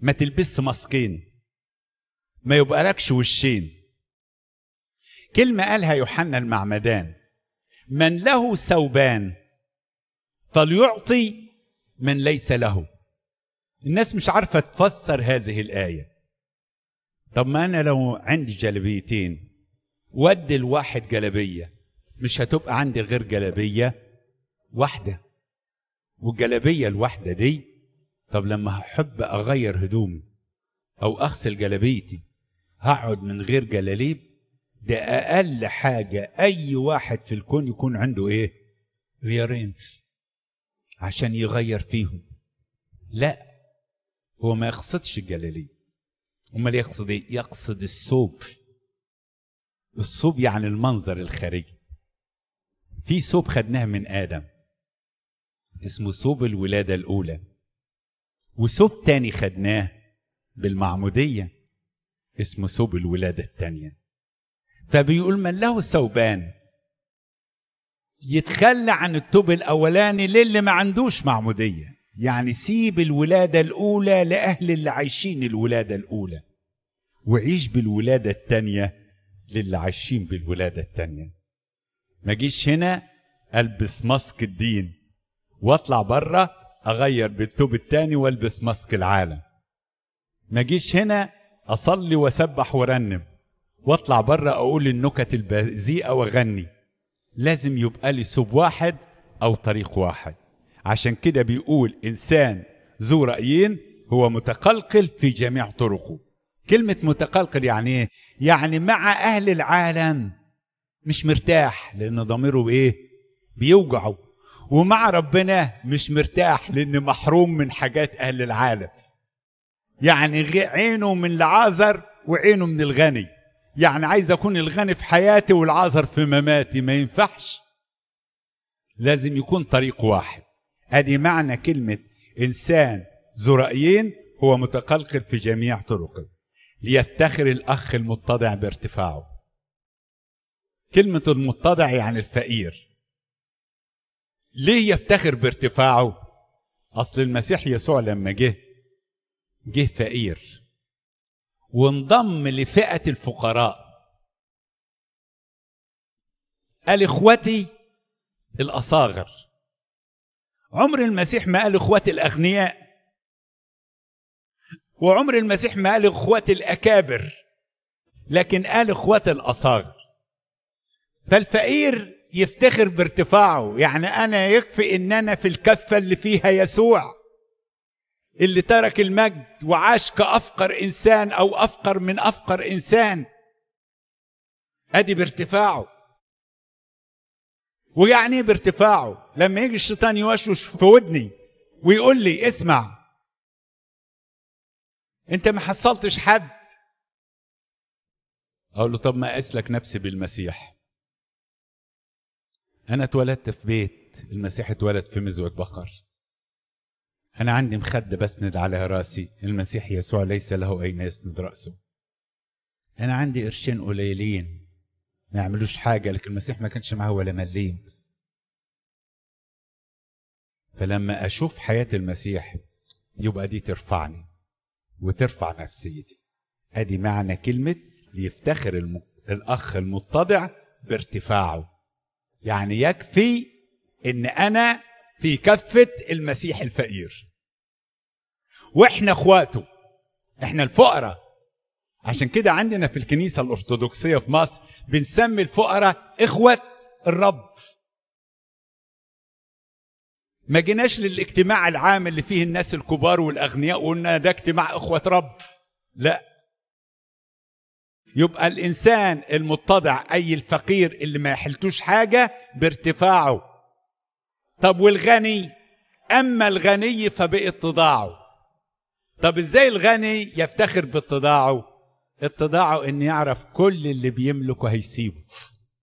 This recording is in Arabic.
ما تلبس ماسكين ما يبقالكش وشين كلمة قالها يوحنا المعمدان من له ثوبان فليعطي من ليس له الناس مش عارفة تفسر هذه الآية طب ما أنا لو عندي جلبيتين ودي الواحد جلبية مش هتبقى عندي غير جلبية واحدة والجلبية الواحدة دي طب لما هحب اغير هدومي او اغسل جلابيتي هقعد من غير جلاليب ده اقل حاجه اي واحد في الكون يكون عنده ايه ريارينج عشان يغير فيهم لا هو ما يقصدش الجلاليب امال يقصد ايه يقصد الثوب الثوب يعني المنظر الخارجي في ثوب خدناه من ادم اسمه ثوب الولاده الاولى وسوب تاني خدناه بالمعمودية اسمه سوب الولادة التانية فبيقول من له ثوبان يتخلى عن التوب الأولاني للي ما عندوش معمودية يعني سيب الولادة الأولى لأهل اللي عايشين الولادة الأولى وعيش بالولادة التانية للي عايشين بالولادة التانية ما جيش هنا ألبس ماسك الدين واطلع بره اغير بالتوب الثاني والبس ماسك العالم ما جيش هنا اصلي واسبح وارنم واطلع بره اقول النكت البذيئه واغني لازم يبقى لي سب واحد او طريق واحد عشان كده بيقول انسان ذو رايين هو متقلقل في جميع طرقه كلمه متقلقل يعني ايه يعني مع اهل العالم مش مرتاح لان ضميره ايه بيوجعه ومع ربنا مش مرتاح لان محروم من حاجات اهل العالم يعني عينه من العازر وعينه من الغني يعني عايز اكون الغني في حياتي والعازر في مماتي ما ينفعش لازم يكون طريق واحد ادي معنى كلمه انسان ذو رايين هو متقلقل في جميع طرقه ليفتخر الاخ المتضع بارتفاعه كلمه المتضع يعني الفقير ليه يفتخر بارتفاعه اصل المسيح يسوع لما جه جه فقير وانضم لفئه الفقراء قال اخوتي الاصاغر عمر المسيح ما قال اخوتي الاغنياء وعمر المسيح ما قال اخوتي الاكابر لكن قال اخوتي الاصاغر فالفقير يفتخر بارتفاعه يعني انا يكفي ان انا في الكفه اللي فيها يسوع اللي ترك المجد وعاش كافقر انسان او افقر من افقر انسان ادي بارتفاعه ويعني ايه بارتفاعه لما يجي الشيطان يوشوش في ودني ويقول لي اسمع انت ما حصلتش حد اقول له طب ما اسلك لك نفسي بالمسيح أنا اتولدت في بيت المسيح اتولد في مزوة بقر أنا عندي مخدة بسند عليها راسي المسيح يسوع ليس له أين يسند رأسه أنا عندي قرشين قليلين ما يعملوش حاجة لكن المسيح ما كانش معاه ولا مليم فلما أشوف حياة المسيح يبقى دي ترفعني وترفع نفسيتي أدي معنى كلمة ليفتخر الأخ المتضع بارتفاعه يعني يكفي ان انا في كفة المسيح الفقير واحنا اخواته احنا الفقراء عشان كده عندنا في الكنيسة الأرثوذكسية في مصر بنسمي الفقراء إخوة الرب ما جيناش للاجتماع العام اللي فيه الناس الكبار والأغنياء وقلنا ده اجتماع إخوة رب لا يبقى الانسان المتضع اي الفقير اللي ما يحلتوش حاجه بارتفاعه طب والغني اما الغني فباتضاعه طب ازاي الغني يفتخر باتضاعه اتضاعه ان يعرف كل اللي بيملكه هيسيبه